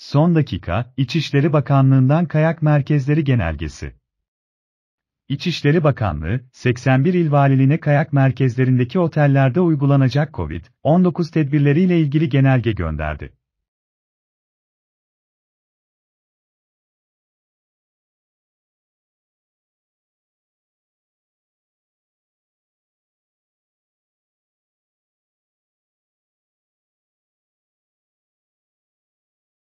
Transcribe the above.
Son dakika, İçişleri Bakanlığı'ndan kayak merkezleri genelgesi. İçişleri Bakanlığı, 81 il valiliğine kayak merkezlerindeki otellerde uygulanacak COVID-19 tedbirleriyle ilgili genelge gönderdi.